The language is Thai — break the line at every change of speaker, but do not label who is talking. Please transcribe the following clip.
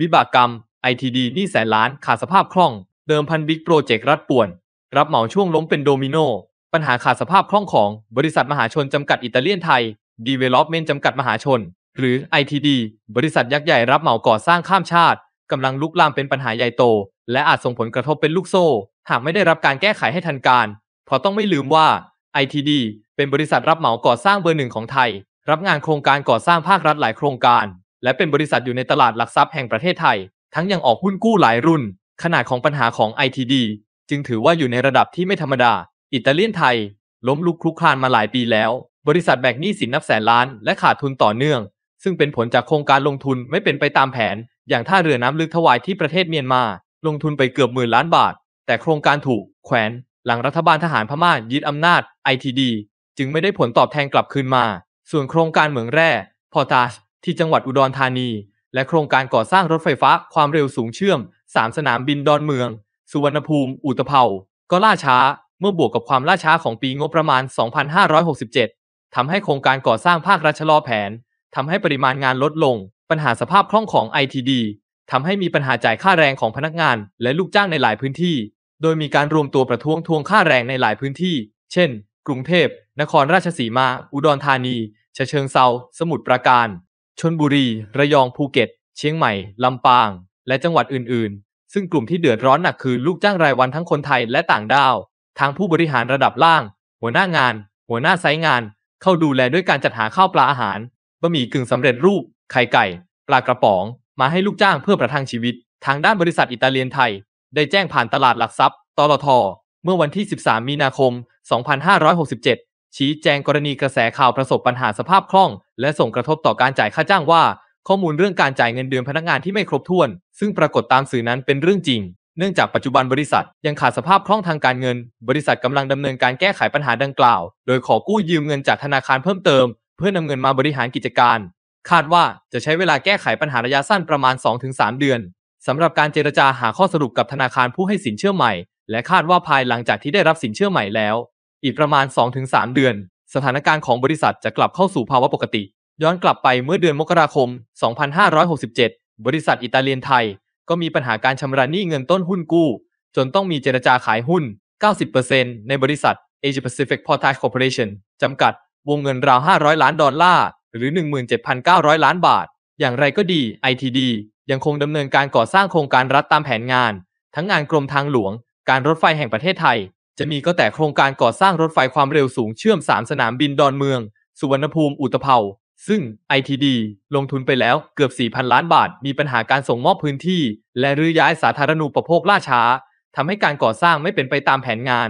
วิบากกรรม ITD นี่แสนล้าน ขาดสภาพคล่อง เดิมพันบิ๊กโปรเจกต์รัดป่วน รับเหมาช่วงล้มเป็นโดมิโน ปัญหาขาดสภาพคล่องของบริษัทมหาชนจำกัดอิตาเลียนไทยเวล็อปเมนต์จำกัดมหาชน หรือ ITD บริษัทยักษ์ใหญ่รับเหมาก่อสร้างข้ามชาติ กำลังลุกลามเป็นปัญหาใหญ่โต และอาจส่งผลกระทบเป็นลูกโซ่ หากไม่ได้รับการแก้ไขให้ทันการเพราะต้องไม่ลืมว่า ITD เป็นบริษัทรับเหมาก่อสร้างเบอร์หนึ่งของไทย รับงานโครงการก่อสร้างภาครัฐหลายโครงการและเป็นบริษัทอยู่ในตลาดหลักทรัพย์แห่งประเทศไทยทั้งยังออกหุ้นกู้หลายรุ่นขนาดของปัญหาของ ITD จึงถือว่าอยู่ในระดับที่ไม่ธรรมดา อิตาเลียนไทยล้มลุกคลุกคลานมาหลายปีแล้ว บริษัทแบกหนี้สินนับแสนล้านและขาดทุนต่อเนื่อง ซึ่งเป็นผลจากโครงการลงทุนไม่เป็นไปตามแผน อย่างท่าเรือน้ำลึกถวายที่ประเทศเมียนมา ลงทุนไปเกือบหมื่นล้านบาท แต่โครงการถูกแขวนหลังรัฐบาลทหารพม่ายึดอำนาจ ITD จึงไม่ได้ผลตอบแทนกลับคืนมา ส่วนโครงการเหมืองแร่พอตาสที่จังหวัดอุดรธานี และโครงการก่อสร้างรถไฟฟ้า ความเร็วสูงเชื่อม 3 สนามบินดอนเมือง สุวรรณภูมิ อุตภเปาก็ล่าช้า เมื่อบวกกับความล่าช้าของปีงบประมาณ 2567 ทำให้โครงการก่อสร้างภาครัชลอแผน ทำให้ปริมาณงานลดลง ปัญหาสภาพคล่องของ ITD ทำให้มีปัญหาจ่ายค่าแรงของพนักงานและลูกจ้างในหลายพื้นที่ โดยมีการรวมตัวประท้วงทวงค่าแรงในหลายพื้นที่ เช่น กรุงเทพนครราชสีมา อุดรธานีฉะเชิงเซาสมุทรปราการชนบุรี ระยองภูเก็ต เชียงใหม่ ลำปาง และจังหวัดอื่นๆ ซึ่งกลุ่มที่เดือดร้อนหนักคือลูกจ้างรายวันทั้งคนไทยและต่างด้าวทางผู้บริหารระดับล่าง หัวหน้างาน หัวหน้าไซต์งาน เข้าดูแลด้วยการจัดหาข้าวปลาอาหารบะหมี่กึ่งสำเร็จรูป ไข่ไก่ ปลากระป๋อง มาให้ลูกจ้างเพื่อประทังชีวิต ทางด้านบริษัทอิตาเลียนไทย ได้แจ้งผ่านตลาดหลักทรัพย์ ตลทเมื่อวันที่ 13 มีนาคม 2567ชี้แจงกรณีกระแสข่าวประสบปัญหาสภาพคล่อง และส่งกระทบต่อการจ่ายค่าจ้างว่า ข้อมูลเรื่องการจ่ายเงินเดือนพนักงานที่ไม่ครบถ้วน ซึ่งปรากฏตามสื่อนั้นเป็นเรื่องจริงเนื่องจากปัจจุบันบริษัท ยังขาดสภาพคล่องทางการเงิน บริษัทกำลังดำเนินการแก้ไขปัญหาดังกล่าว โดยขอกู้ยืมเงินจากธนาคารเพิ่มเติม เพื่อนำเงินมาบริหารกิจการ คาดว่าจะใช้เวลาแก้ไขปัญหาระยะสั้นประมาณ2-3เดือนสำหรับการเจรจาหาข้อสรุปกับธนาคารผู้ให้สินเชื่อใหม่ และคาดว่าภายหลังจากที่ได้รับสินเชื่อใหม่แล้วอีกประมาณ 2-3 เดือน สถานการณ์ของบริษัทจะกลับเข้าสู่ภาวะปกติ ย้อนกลับไปเมื่อเดือนมกราคม 2567 บริษัทอิตาเลียนไทย ก็มีปัญหาการชำระหนี้เงินต้นหุ้นกู้ จนต้องมีเจรจาขายหุ้น 90%ในบริษัท Asia Pacific p o r t a e Corporation จำกัดวงเงินราว 500 ล้านดอลลาร์หรือ 17,900 ล้านบาท อย่างไรก็ดี ITD ยังคงดำเนินการก่อสร้างโครงการรัฐตามแผนงานทั้งงานกรมทางหลวง การรถไฟแห่งประเทศไทยจะมีก็แต่โครงการก่อสร้างรถไฟความเร็วสูงเชื่อม 3 สนามบินดอนเมือง สุวรรณภูมิอุตภเปาซึ่ง ITD ลงทุนไปแล้วเกือบ 4,000 ล้านบาท มีปัญหาการส่งมอบพื้นที่และรื้อย้ายสาธารณูปโภคล่าช้าทำให้การก่อสร้างไม่เป็นไปตามแผนงาน